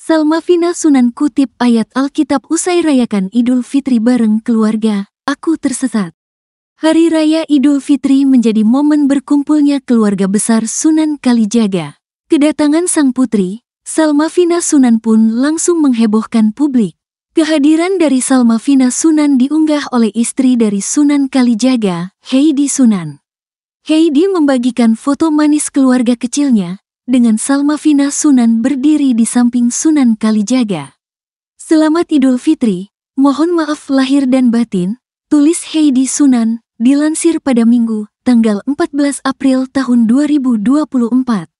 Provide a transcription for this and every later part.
Salma Fina Sunan kutip ayat Alkitab usai rayakan Idul Fitri bareng keluarga, aku tersesat. Hari Raya Idul Fitri menjadi momen berkumpulnya keluarga besar Sunan Kalijaga. Kedatangan sang putri, Salma Fina Sunan pun langsung menghebohkan publik. Kehadiran dari Salma Fina Sunan diunggah oleh istri dari Sunan Kalijaga, Heidi Sunan. Heidi membagikan foto manis keluarga kecilnya, dengan Salma Vina Sunan berdiri di samping Sunan Kalijaga. Selamat Idul Fitri, mohon maaf lahir dan batin, tulis Heidi Sunan, dilansir pada Minggu, tanggal 14 April tahun 2024.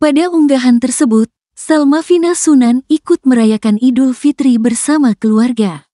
Pada unggahan tersebut, Salma Vina Sunan ikut merayakan Idul Fitri bersama keluarga.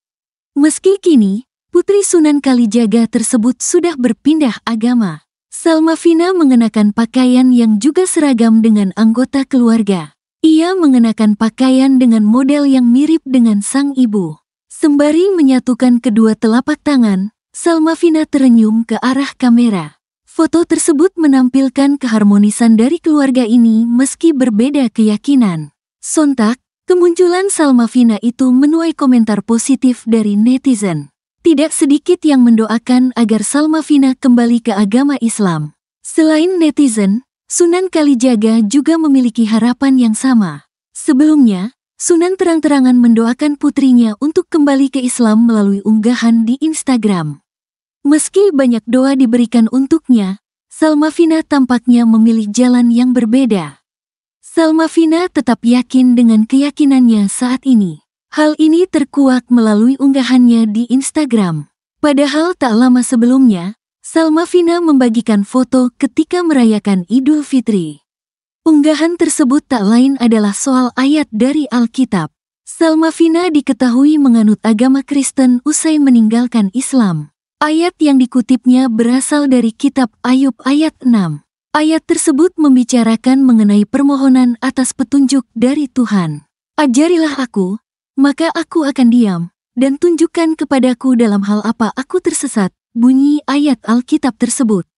Meski kini, Putri Sunan Kalijaga tersebut sudah berpindah agama. Salma Vina mengenakan pakaian yang juga seragam dengan anggota keluarga. Ia mengenakan pakaian dengan model yang mirip dengan sang ibu. Sembari menyatukan kedua telapak tangan, Salma Vina terenyum ke arah kamera. Foto tersebut menampilkan keharmonisan dari keluarga ini meski berbeda keyakinan. Sontak, kemunculan Salma Vina itu menuai komentar positif dari netizen tidak sedikit yang mendoakan agar Salma Fina kembali ke agama Islam. Selain netizen, Sunan Kalijaga juga memiliki harapan yang sama. Sebelumnya, Sunan terang-terangan mendoakan putrinya untuk kembali ke Islam melalui unggahan di Instagram. Meski banyak doa diberikan untuknya, Salma Fina tampaknya memilih jalan yang berbeda. Salma Fina tetap yakin dengan keyakinannya saat ini. Hal ini terkuak melalui unggahannya di Instagram. Padahal tak lama sebelumnya, Salma Vina membagikan foto ketika merayakan Idul Fitri. Unggahan tersebut tak lain adalah soal ayat dari Alkitab. Salma Vina diketahui menganut agama Kristen usai meninggalkan Islam. Ayat yang dikutipnya berasal dari kitab Ayub ayat 6. Ayat tersebut membicarakan mengenai permohonan atas petunjuk dari Tuhan. Ajarilah aku, maka aku akan diam, dan tunjukkan kepadaku dalam hal apa aku tersesat, bunyi ayat Alkitab tersebut.